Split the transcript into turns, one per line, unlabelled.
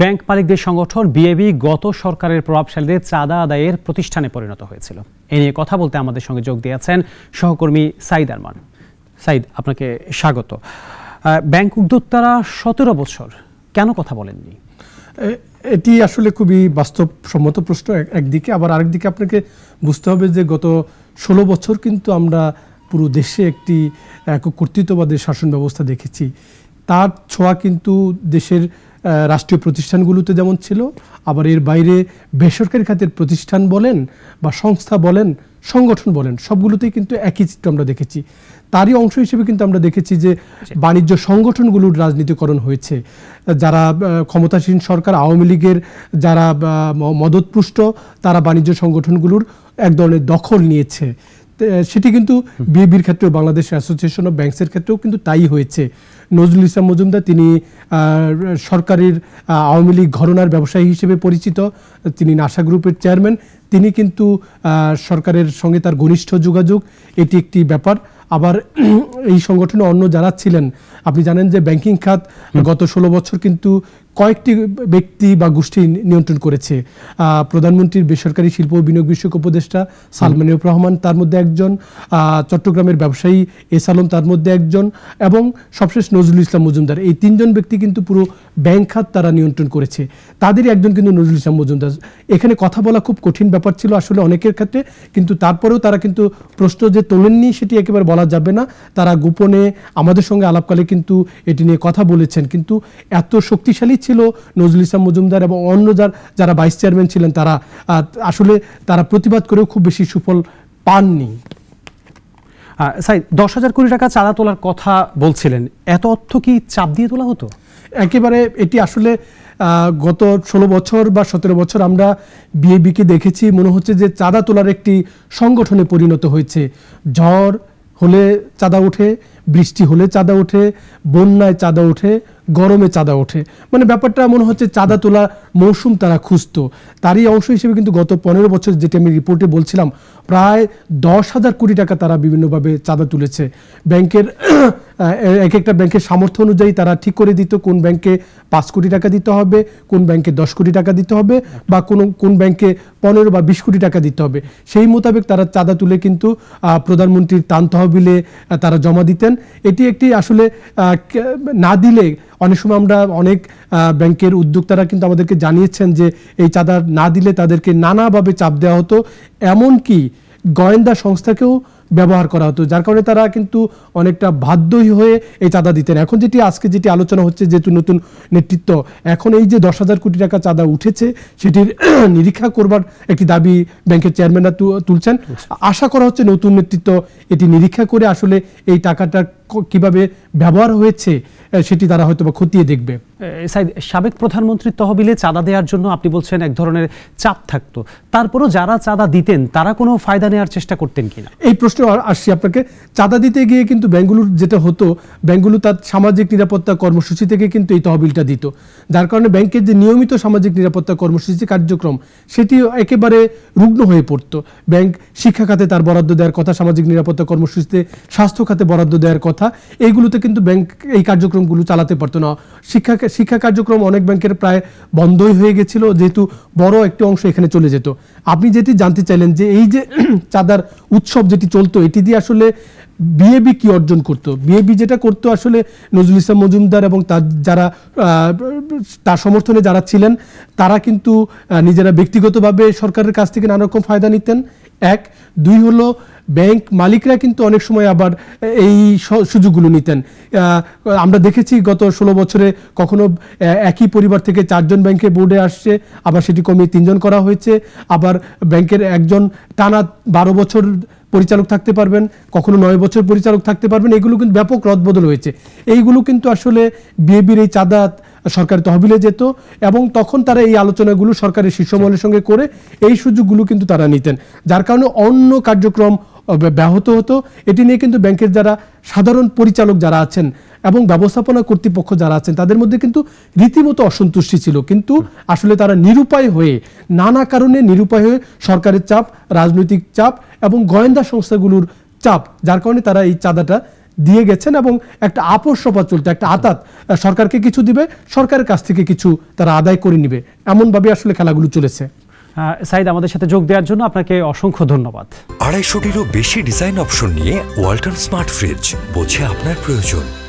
bank মালিকদের সংগঠন বিএবি গত সরকারের প্রভাবশালীদের চাঁদা আদায়ের প্রতিষ্ঠানে পরিণত হয়েছিল এ নিয়ে কথা বলতে আমাদের সঙ্গে যোগ দিয়েছেন সহকর্মী সাইদ আরমান সাইদ আপনাকে স্বাগত ব্যাংক উদ্যোক্তারা সতেরো বছর কেন কথা বলেননি এটি আসলে খুবই বাস্তবসম্মত প্রশ্ন একদিকে আবার আরেকদিকে আপনাকে বুঝতে হবে যে গত ষোলো বছর কিন্তু আমরা পুরো দেশে একটি কর্তৃত্ববাদের শাসন ব্যবস্থা দেখেছি তার ছোঁয়া কিন্তু দেশের রাষ্ট্রীয় প্রতিষ্ঠানগুলোতে যেমন ছিল আবার এর বাইরে বেসরকারি খাতের প্রতিষ্ঠান বলেন বা সংস্থা বলেন সংগঠন বলেন সবগুলোতেই কিন্তু একই চিত্র আমরা দেখেছি তারই অংশ হিসেবে কিন্তু আমরা দেখেছি যে বাণিজ্য সংগঠনগুলোর রাজনীতিকরণ হয়েছে যারা ক্ষমতাসীন সরকার আওয়ামী লীগের যারা মদতপুষ্ট তারা বাণিজ্য সংগঠনগুলোর এক ধরনের দখল নিয়েছে সেটি কিন্তু বিএবির ক্ষেত্রেও বাংলাদেশ অ্যাসোসিয়েশন অফ ব্যাংকসের ক্ষেত্রেও কিন্তু তাই হয়েছে নজরুল ইসলাম মজুমদার তিনি সরকারের আওয়ামী লীগ ঘরনার ব্যবসায়ী হিসেবে পরিচিত তিনি নাসা গ্রুপের চেয়ারম্যান তিনি কিন্তু সরকারের সঙ্গে তার ঘনিষ্ঠ যোগাযোগ এটি একটি ব্যাপার আবার এই সংগঠনে অন্য যারা ছিলেন আপনি জানেন যে ব্যাংকিং খাত গত ষোলো বছর কিন্তু কয়েকটি ব্যক্তি বা গোষ্ঠী নিয়ন্ত্রণ করেছে প্রধানমন্ত্রীর বেসরকারি শিল্প বিনিয়োগ বিষয়ক উপদেষ্টা সালমানিউর রহমান তার মধ্যে একজন চট্টগ্রামের ব্যবসায়ী এস আলম তার মধ্যে একজন এবং সবশেষ নজরুল ইসলাম মজুমদার এই তিনজন ব্যক্তি কিন্তু পুরো ব্যাংক খাত তারা নিয়ন্ত্রণ করেছে তাদেরই একজন কিন্তু নজরুল ইসলাম মজুমদার এখানে কথা বলা খুব কঠিন ব্যাপার ছিল আসলে অনেকের ক্ষেত্রে কিন্তু তারপরেও তারা কিন্তু প্রশ্ন যে তোলেননি সেটি একেবারে বলা যাবে না তারা গোপনে আমাদের সঙ্গে আলাপকালে কিন্তু এটি নিয়ে কথা বলেছেন কিন্তু এত শক্তিশালী ছিল নজরুল ইসলাম মজুমদার এবং অন্য যার যারা ভাইস চেয়ারম্যান ছিলেন তারা আসলে তারা প্রতিবাদ করেও খুব বেশি সুফল পাননি সাই দশ হাজার কোটি টাকা চাঁদা তোলার কথা বলছিলেন এত অর্থ কি চাপ দিয়ে তোলা হতো একেবারে এটি আসলে গত ষোলো বছর বা সতেরো বছর আমরা বিএবিকে দেখেছি মনে হচ্ছে যে চাঁদা তোলার একটি সংগঠনে পরিণত হয়েছে ঝড় হলে চাঁদা ওঠে বৃষ্টি হলে চাঁদা ওঠে বন্যায় চাঁদা ওঠে গরমে চাঁদা ওঠে মানে ব্যাপারটা মনে হচ্ছে চাঁদা তোলা মৌসুম তারা খুঁজতো তারই অংশ হিসেবে কিন্তু গত পনেরো বছর যেটি আমি রিপোর্টে বলছিলাম প্রায় দশ হাজার কোটি টাকা তারা বিভিন্নভাবে চাঁদা তুলেছে ব্যাংকের এক একটা ব্যাংকের সামর্থ্য অনুযায়ী তারা ঠিক করে দিত কোন ব্যাংকে পাঁচ কোটি টাকা দিতে হবে কোন ব্যাংকে দশ কোটি টাকা দিতে হবে বা কোন কোন ব্যাংকে পনেরো বা বিশ কোটি টাকা দিতে হবে সেই মোতাবেক তারা চাঁদা তুলে কিন্তু প্রধানমন্ত্রীর তান তহবিলে তারা জমা দিতেন এটি একটি আসলে না দিলে অনেক সময় আমরা অনেক ব্যাংকের উদ্যোক্তারা কিন্তু আমাদেরকে জানিয়েছেন যে এই চাঁদা না দিলে তাদেরকে নানাভাবে চাপ দেওয়া হতো এমনকি গোয়েন্দা সংস্থাকেও ব্যবহার করা হতো যার কারণে তারা কিন্তু অনেকটা বাধ্যই হয়ে এই চাঁদা দিতেন এখন যেটি আজকে যেটি আলোচনা হচ্ছে যেহেতু নতুন নেতৃত্ব এখন এই যে দশ হাজার কোটি টাকা চাঁদা উঠেছে সেটির নিরীক্ষা করবার একটি দাবি ব্যাংকের চেয়ারম্যানরা তুলছেন আশা করা হচ্ছে নতুন নেতৃত্ব এটি নিরীক্ষা করে আসলে এই টাকাটা কিভাবে ব্যবহার হয়েছে সেটি তারা হয়তো বা খতিয়ে দেখবে সাবেক প্রধানমন্ত্রীর তহবিলে চাঁদা দেওয়ার জন্য আপনি বলছেন এক ধরনের চাপ থাকতো তারপরও যারা চাঁদা দিতেন তারা কোনো ফায়দা নেওয়ার চেষ্টা করতেন কিনা এই প্রশ্ন আসছি আপনাকে চাঁদা দিতে গিয়ে কিন্তু ব্যাঙ্কগুলোর যেটা হতো ব্যাঙ্কগুলো তার সামাজিক নিরাপত্তা কর্মসূচি থেকে কিন্তু এই তহবিলটা দিত যার কারণে ব্যাংকের যে নিয়মিত সামাজিক নিরাপত্তা কর্মসূচি কার্যক্রম সেটি একেবারে রুগ্ন হয়ে পড়ত ব্যাংক শিক্ষা খাতে তার বরাদ্দ দেওয়ার কথা সামাজিক নিরাপত্তা কর্মসূচিতে স্বাস্থ্য খাতে বরাদ্দ দেওয়ার কথা এইগুলোতে কিন্তু ব্যাংক এই কার্যক্রমগুলো চালাতে পারতো না শিক্ষা শিক্ষা কার্যক্রম অনেক ব্যাংকের প্রায় বন্ধই হয়ে গেছিল যেহেতু বড় একটি অংশ এখানে চলে যেত আপনি যেটি জানতে চাইলেন যে এই যে চাঁদার উৎসব যেটি চলত করতো এটি দিয়ে আসলে বিএবি কি অর্জন করতো বিএবি যেটা করতো আসলে নজরুল ইসলাম মজুমদার এবং তার যারা তার সমর্থনে যারা ছিলেন তারা কিন্তু নিজেরা ব্যক্তিগতভাবে সরকারের কাছ থেকে নানা রকম ফায়দা নিতেন এক দুই হলো ব্যাংক মালিকরা কিন্তু অনেক সময় আবার এই সুযোগগুলো নিতেন আমরা দেখেছি গত ষোলো বছরে কখনো একই পরিবার থেকে চারজন ব্যাংকে বোর্ডে আসছে আবার সেটি কমিয়ে তিনজন করা হয়েছে আবার ব্যাংকের একজন টানা বারো বছর পরিচালক থাকতে পারবেন কখনো নয় বছর পরিচালক থাকতে পারবেন এগুলো কিন্তু ব্যাপক রদবদল হয়েছে এইগুলো কিন্তু আসলে বিএবির এই চাঁদাত সরকারি তহবিলে যেত এবং তখন তারা এই আলোচনাগুলো সরকারের শীর্ষমহলের সঙ্গে করে এই সুযোগগুলো কিন্তু তারা নিতেন যার কারণে অন্য কার্যক্রম ব্যাহত হতো এটি নিয়ে কিন্তু ব্যাংকের যারা সাধারণ পরিচালক যারা আছেন এবং ব্যবস্থাপনা কর্তৃপক্ষ যারা আছেন তাদের মধ্যে কিন্তু রীতিমতো অসন্তুষ্টি ছিল কিন্তু আসলে তারা নিরুপায় হয়ে নানা কারণে নিরুপায় হয়ে সরকারের চাপ রাজনৈতিক চাপ এবং গোয়েন্দা সংস্থাগুলোর চাপ যার কারণে তারা এই চাঁদাটা দিয়ে গেছেন এবং একটা আপস সভা চলতে একটা আতাত সরকারকে কিছু দিবে সরকারের কাছ থেকে কিছু তারা আদায় করে নিবে এমনভাবে আসলে খেলাগুলো চলেছে হ্যাঁ, সাইদ আমাদের সাথে যোগ দেওয়ার জন্য আপনাকে অসংখ্য ধন্যবাদ আড়াইশোটিরও বেশি ডিজাইন অপশন নিয়ে ওয়াল্টন স্মার্ট ফ্রিজ বোঝে আপনার প্রয়োজন